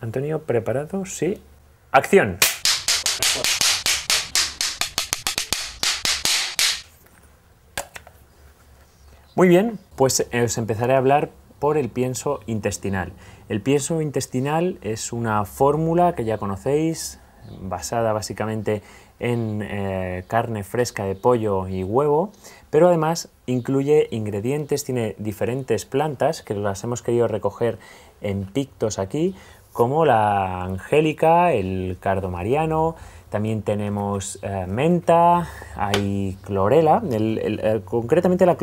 Antonio, ¿preparado? Sí. ¡Acción! Muy bien, pues eh, os empezaré a hablar por el pienso intestinal. El pienso intestinal es una fórmula que ya conocéis, basada básicamente en eh, carne fresca de pollo y huevo, pero además incluye ingredientes, tiene diferentes plantas que las hemos querido recoger en pictos aquí, como la angélica, el cardo mariano, también tenemos eh, menta, hay clorela, eh, concretamente la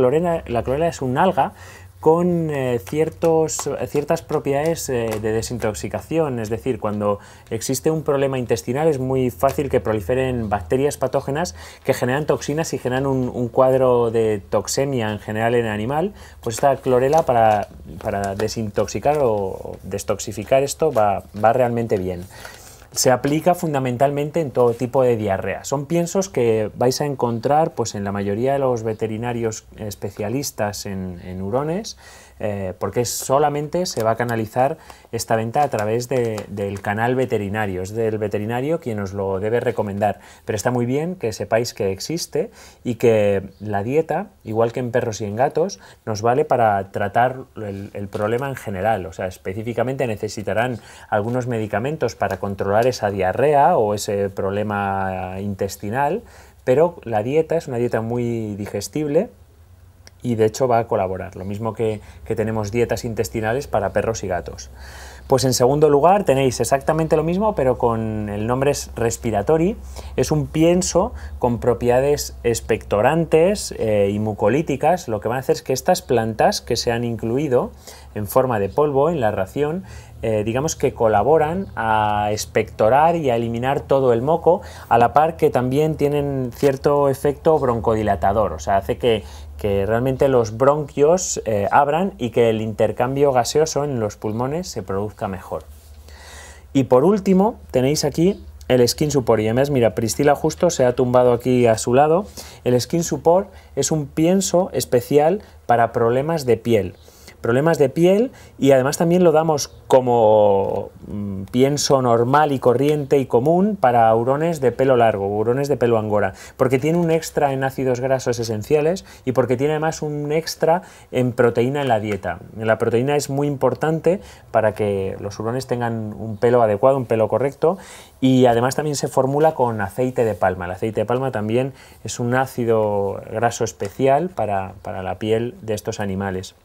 la clorela es un alga, con eh, ciertos, eh, ciertas propiedades eh, de desintoxicación, es decir, cuando existe un problema intestinal es muy fácil que proliferen bacterias patógenas que generan toxinas y generan un, cuadro de toxemia en general en el animal, pues esta clorela para, desintoxicar o destoxificar esto va realmente bien se aplica fundamentalmente en todo tipo de diarrea. Son piensos que vais a encontrar pues, en la mayoría de los veterinarios especialistas en, en hurones, eh, porque solamente se va a canalizar esta venta a través del canal veterinario, es del veterinario quien os lo debe recomendar, pero está muy bien que sepáis que existe y que la dieta, igual que en perros y en gatos, nos vale para tratar el, el problema en general, o sea, específicamente necesitarán algunos medicamentos para controlar esa diarrea o ese problema intestinal, pero la dieta es una dieta muy digestible y de hecho va a colaborar, lo mismo que, que tenemos dietas intestinales para perros y gatos. Pues en segundo lugar tenéis exactamente lo mismo, pero con el nombre es respiratorio Es un pienso con propiedades expectorantes eh, y mucolíticas. Lo que van a hacer es que estas plantas que se han incluido en forma de polvo en la ración, eh, digamos que colaboran a expectorar y a eliminar todo el moco, a la par que también tienen cierto efecto broncodilatador, o sea, hace que, que realmente los bronquios eh, abran y que el intercambio gaseoso en los pulmones se produzca mejor. Y por último, tenéis aquí el skin support. Y mira, Priscila justo se ha tumbado aquí a su lado. El skin support es un pienso especial para problemas de piel problemas de piel y además también lo damos como mm, pienso normal y corriente y común para hurones de pelo largo, hurones de pelo angora, porque tiene un extra en ácidos grasos esenciales y porque tiene además un extra en proteína en la dieta. La proteína es muy importante para que los hurones tengan un pelo adecuado, un pelo correcto y además también se formula con aceite de palma. El aceite de palma también es un ácido graso especial para, para la piel de estos animales.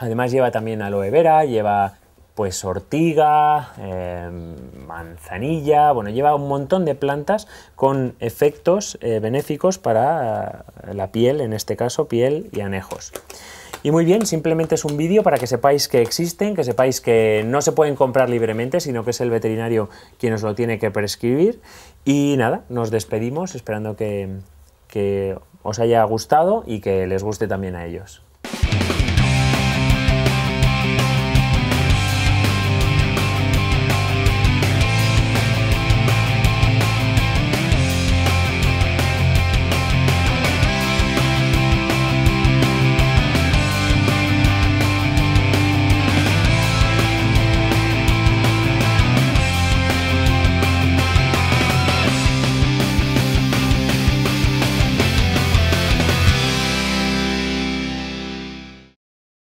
Además lleva también aloe vera, lleva pues ortiga, em, manzanilla, bueno, lleva un montón de plantas con efectos eh, benéficos para eh, la piel, en este caso piel y anejos. Y muy bien, simplemente es un vídeo para que sepáis que existen, que sepáis que no se pueden comprar libremente, sino que es el veterinario quien os lo tiene que prescribir. Y nada, nos despedimos esperando que, que os haya gustado y que les guste también a ellos.